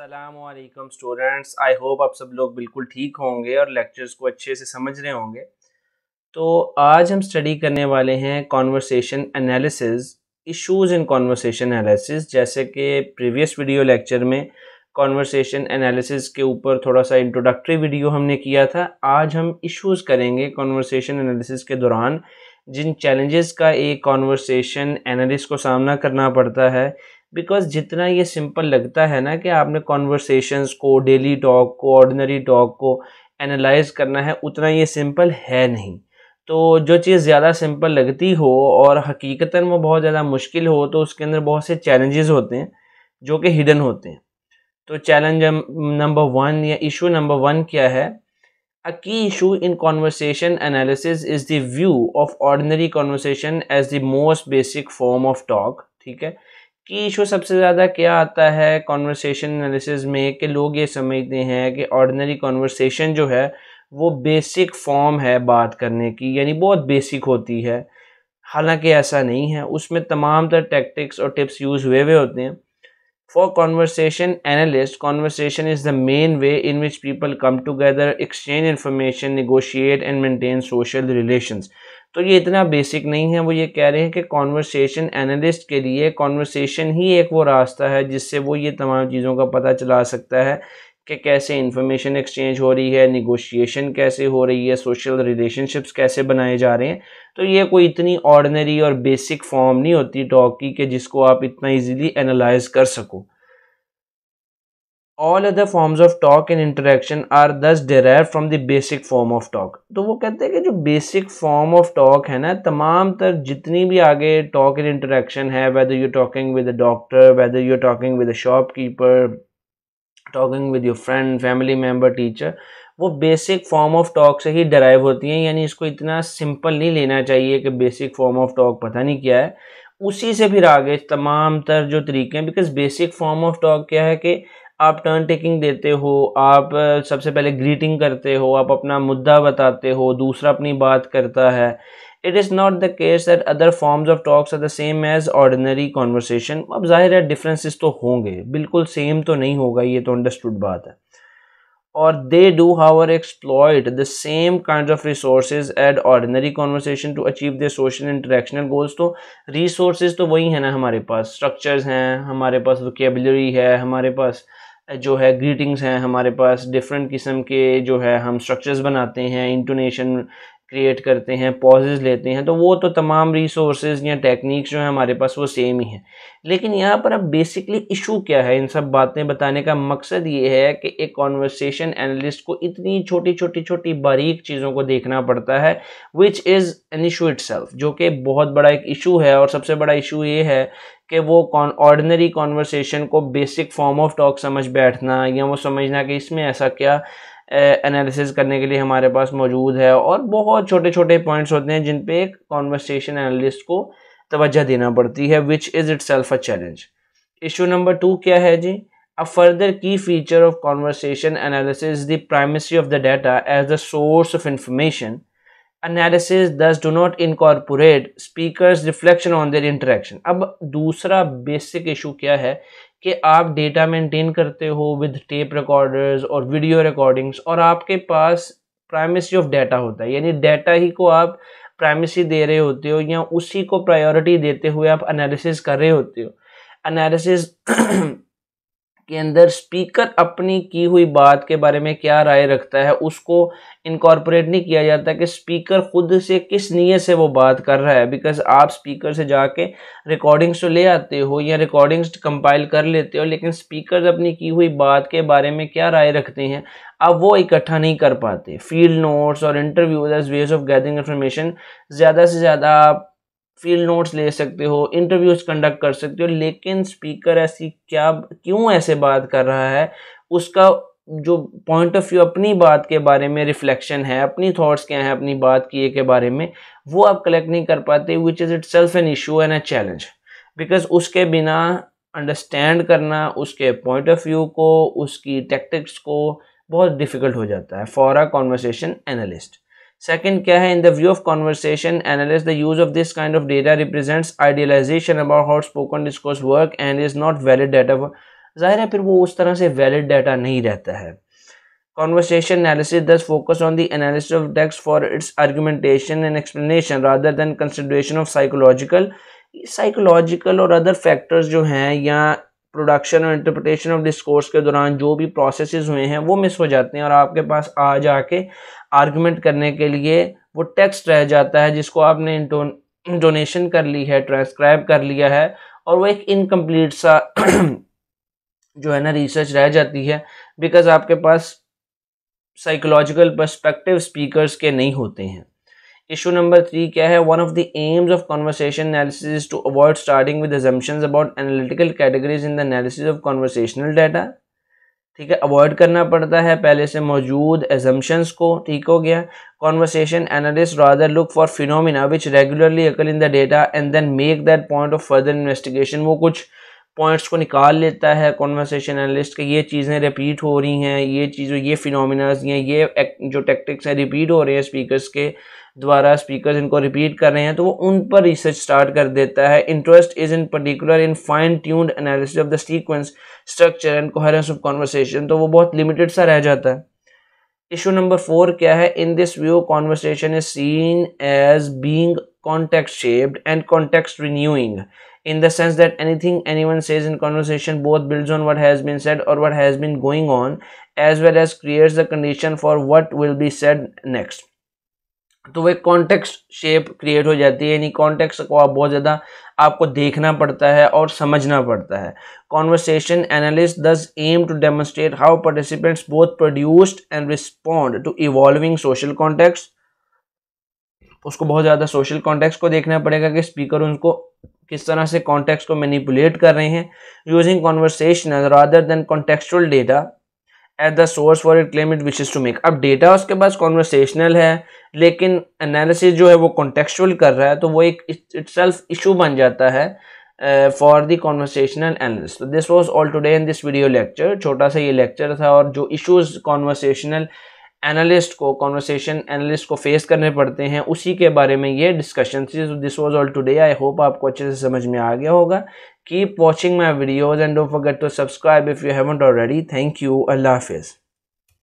Aslam students I hope आप सब लोग बिल्कुल ठीक होंगे और लेक्चर्स को अच्छे से समझ रहे होंगे तो आज हम स्टडी करने वाले हैं conversation analysis issues in conversation analysis जैसे कि प्रीवियस वीडियो लेक्चर में कॉन्वर्सेशन एनालिसिस के ऊपर थोड़ा सा इंट्रोडक्टरी वीडियो हमने किया था आज हम इश्यूज करेंगे कॉन्वर्सेशन एनालिसिस के दौरान जिन चैलेंजेस का एक कॉन्वर्सेशन एनालिस्ट को सामना करना पड़ता है बिकॉज जितना ये सिंपल लगता है ना कि आपने कॉन्वर्सेशंस को डेली टॉक को ऑर्डिनरी टॉक को एनालाइज करना है उतना ये सिंपल है नहीं तो जो चीज़ ज़्यादा सिंपल लगती हो और हकीकता में बहुत ज़्यादा मुश्किल हो तो उसके अंदर बहुत से चैलेंजेस होते हैं जो कि हिडन होते हैं तो चैलेंज नंबर वन या इशू नंबर वन क्या है a key issue in conversation analysis is the view of ordinary conversation as the most basic form of talk ठीक है कि इशू सबसे ज़्यादा क्या आता है कॉन्वर्सेशन एनालिसिस में कि लोग ये समझते हैं कि ऑर्डनरी कॉन्वर्सेशन जो है वो बेसिक फॉर्म है बात करने की यानी बहुत बेसिक होती है हालांकि ऐसा नहीं है उसमें तमाम तर टैक्टिक्स और टिप्स यूज़ हुए हुए होते हैं for conversation analyst conversation is the main way in which people come together exchange information negotiate and maintain social relations तो ये इतना बेसिक नहीं है वो ये कह रहे हैं कि कॉन्वर्सेशन एनालिस्ट के लिए कॉन्वर्सेशन ही एक वो रास्ता है जिससे वो ये तमाम चीज़ों का पता चला सकता है कि कैसे इन्फॉर्मेशन एक्सचेंज हो रही है निगोशिएशन कैसे हो रही है सोशल रिलेशनशिप्स कैसे बनाए जा रहे हैं तो ये कोई इतनी ऑर्डनरी और बेसिक फॉर्म नहीं होती टॉक की कि जिसको आप इतना ईजीली एनालाइज कर सको all other forms of talk in interaction are thus derive from the basic form of talk तो वो कहते हैं कि जो बेसिक फॉर्म ऑफ टॉक है ना तमाम तर जितनी भी आगे टॉक इन इंटरेक्शन है whether you talking with a doctor whether you talking with a shopkeeper talking with your friend family member teacher वो बेसिक फॉर्म ऑफ टॉक से ही डराइव होती हैं यानी इसको इतना सिंपल नहीं लेना चाहिए कि बेसिक फॉर्म ऑफ टॉक पता नहीं क्या है उसी से फिर आगे तमाम तर जो तरीके हैं because basic form of talk क्या है कि आप टर्न टेकिंग देते हो आप सबसे पहले ग्रीटिंग करते हो आप अपना मुद्दा बताते हो दूसरा अपनी बात करता है it is not the case that other forms of talks are the same as ordinary conversation अब जाहिर है डिफरेंसेस तो होंगे बिल्कुल सेम तो नहीं होगा ये तो अंडरस्टूड बात है और they do however exploited the same kind of resource at ordinary conversation to achieve the social interactional goals तो रिसोर्स तो वही है ना हमारे पास स्ट्रक्चर्स हैं हमारे पास वोकेबलरी है हमारे पास जो है ग्रीटिंग्स हैं हमारे पास डिफरेंट किस्म के जो है हम स्ट्रक्चर्स बनाते हैं इंटोनेशन क्रिएट करते हैं पॉजेज लेते हैं तो वो तो तमाम रिसोर्सेज या टेक्निक्स जो हैं हमारे पास वो सेम ही हैं लेकिन यहाँ पर अब बेसिकली इशू क्या है इन सब बातें बताने का मकसद ये है कि एक कॉन्वर्सेशन एनालिस्ट को इतनी छोटी छोटी छोटी बारीक चीज़ों को देखना पड़ता है which is an issue it जो कि बहुत बड़ा एक इशू है और सबसे बड़ा इशू ये है कि वो ऑर्डनरी कॉन्वर्सेशन को बेसिक फॉर्म ऑफ टॉक समझ बैठना या वो समझना कि इसमें ऐसा क्या एनालिसिस करने के लिए हमारे पास मौजूद है और बहुत छोटे छोटे पॉइंट्स होते हैं जिन पे एक कॉन्वर्सेशन एनालिस्ट को तोज्जा देना पड़ती है which is itself a challenge issue number two क्या है जी a further key feature of conversation analysis the primacy of the data as the source of information analysis does do not incorporate speaker reflection on their interaction अब दूसरा basic issue क्या है कि आप data maintain करते हो with tape recorders और video recordings और आपके पास प्राइमेसी ऑफ डेटा होता है यानी डाटा ही को आप प्राइमेसी दे रहे होते हो या उसी को प्रायोरिटी देते हुए आप एनालिसिस कर रहे होते हो एनालिसिस के अंदर स्पीकर अपनी की हुई बात के बारे में क्या राय रखता है उसको इनकॉर्पोरेट नहीं किया जाता कि स्पीकर खुद से किस नीयत से वो बात कर रहा है बिकॉज आप स्पीकर से जाके रिकॉर्डिंग्स तो ले आते हो या रिकॉर्डिंग्स कंपाइल कर लेते हो लेकिन स्पीकर अपनी की हुई बात के बारे में क्या राय रखते हैं अब वो इकट्ठा नहीं कर पाते फील्ड नोट्स और interviews ways of gathering information ज़्यादा से ज़्यादा आप फील्ड नोट्स ले सकते हो इंटरव्यूज कंडक्ट कर सकते हो लेकिन स्पीकर ऐसी क्या क्यों ऐसे बात कर रहा है उसका जो पॉइंट ऑफ व्यू अपनी बात के बारे में रिफ्लेक्शन है अपनी थॉट्स क्या हैं अपनी बात किए के बारे में वो आप कलेक्ट नहीं कर पाते which is itself an issue and a challenge because उसके बिना अंडरस्टैंड करना उसके पॉइंट ऑफ व्यू को उसकी टेक्टिक्स को बहुत डिफ़िकल्ट हो जाता है for a conversation analyst second क्या है in the view of conversation analysis the use of this kind of data represents idealization about how spoken discourse work and is not valid data जाहिर है फिर वो उस तरह से वैलिड डाटा नहीं रहता है conversation analysis does focus on the analysis of decks for its argumentation and explanation rather than consideration of psychological psychological और अदर फैक्टर्स जो हैं या प्रोडक्शन और इंटरप्रटेशन ऑफ डिस्कोर्स के दौरान जो भी प्रोसेस हुए हैं वो मिस हो जाते हैं और आपके पास आ जाके आर्गूमेंट करने के लिए वो टेक्स्ट रह जाता है जिसको आपने डोनेशन कर ली है ट्रांसक्राइब कर लिया है और वो एक इनकम्प्लीट सा जो है ना रिसर्च रह जाती है बिकॉज आपके पास साइकोलॉजिकल परस्पेक्टिव स्पीकर्स के नहीं होते हैं इशू नंबर थ्री क्या है one of the aims of conversation analysis to avoid starting with assumptions about analytical categories in the analysis of conversational data ठीक है अवॉइड करना पड़ता है पहले से मौजूद एजम्पन्स को ठीक हो गया conversation analyst rather look for phenomena which regularly occur in the data and then make that point of further investigation वो कुछ पॉइंट्स को निकाल लेता है कॉन्वर्सेशन एनालिस्ट के ये चीज़ें रिपीट हो रही हैं ये चीज़ें ये फिनोमिनाज ये जो टेक्टिक्स हैं रिपीट हो रहे हैं स्पीकर्स के द्वारा स्पीकर्स इनको रिपीट कर रहे हैं तो वो उन पर रिसर्च स्टार्ट कर देता है interest is in particular in fine tuned analysis of the sequence structure and coherence of conversation तो वो बहुत लिमिटेड सा रह जाता है इशू नंबर फोर क्या है in this view conversation is seen as being context shaped and context renewing in the sense that anything anyone says in conversation both builds on what has been said or what has been going on as well as creates the condition for what will be said next तो वो एक context shape create हो जाती है यानी context को आप बहुत ज़्यादा आपको देखना पड़ता है और समझना पड़ता है conversation analyst does aim to demonstrate how participants both produced and respond to evolving social context उसको बहुत ज़्यादा सोशल कॉन्टेक्स्ट को देखना पड़ेगा कि स्पीकर उनको किस तरह से कॉन्टेक्स्ट को मैनिपुलेट कर रहे हैं using conversational rather than contextual data at the source for it claim it wishes to make अब डेटा उसके पास कॉन्वर्सेशनल है लेकिन एनालिसिस जो है वो कॉन्टेक्चुअल कर रहा है तो वो एक इट सेल्फ इशू बन जाता है for the conversational analyst this was all today in this video lecture छोटा सा ये लेक्चर था और जो इशूज़ कॉन्वर्सेशनल एनालिस्ट को कॉन्वर्सेशन एनालिस्ट को फेस करने पड़ते हैं उसी के बारे में ये discussion this was all today I hope आपको अच्छे से समझ में आ गया होगा keep watching my videos and don't forget to subscribe if you haven't already thank you अल्लाह हाफिज़